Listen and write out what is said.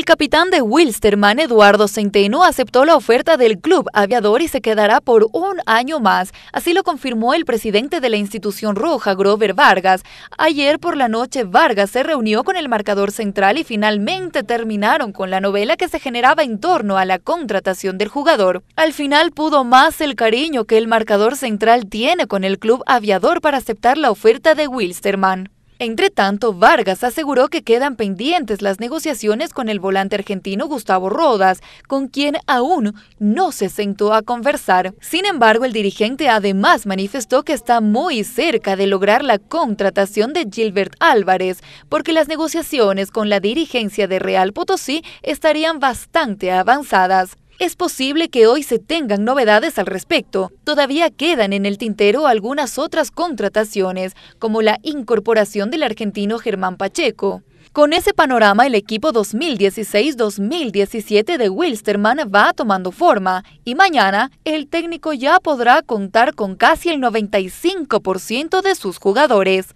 El capitán de Wilsterman, Eduardo Centeno, aceptó la oferta del club aviador y se quedará por un año más. Así lo confirmó el presidente de la institución roja, Grover Vargas. Ayer por la noche, Vargas se reunió con el marcador central y finalmente terminaron con la novela que se generaba en torno a la contratación del jugador. Al final pudo más el cariño que el marcador central tiene con el club aviador para aceptar la oferta de Wilstermann. Entre tanto, Vargas aseguró que quedan pendientes las negociaciones con el volante argentino Gustavo Rodas, con quien aún no se sentó a conversar. Sin embargo, el dirigente además manifestó que está muy cerca de lograr la contratación de Gilbert Álvarez, porque las negociaciones con la dirigencia de Real Potosí estarían bastante avanzadas. Es posible que hoy se tengan novedades al respecto. Todavía quedan en el tintero algunas otras contrataciones, como la incorporación del argentino Germán Pacheco. Con ese panorama, el equipo 2016-2017 de Wilstermann va tomando forma y mañana el técnico ya podrá contar con casi el 95% de sus jugadores.